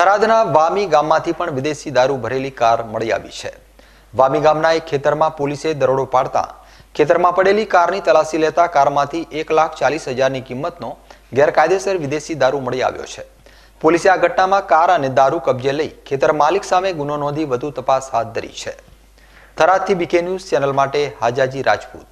થરાદના વામી ગામમાંથી પણ વિદેશી દારૂ ભરેલી કાર મળી આવી છે વામી ગામના એક ખેતરમાં પોલીસે દરોડો પાડતા ખેતરમાં પડેલી કારની તલાશી લેતા કારમાંથી એક લાખ ચાલીસ હજારની કિંમતનો ગેરકાયદેસર વિદેશી દારૂ મળી આવ્યો છે પોલીસે આ ઘટનામાં કાર અને દારૂ કબજે લઈ ખેતર માલિક સામે ગુનો નોંધી વધુ તપાસ હાથ ધરી છે થરાદથી બીકે ન્યૂઝ ચેનલ માટે હાજાજી રાજપૂત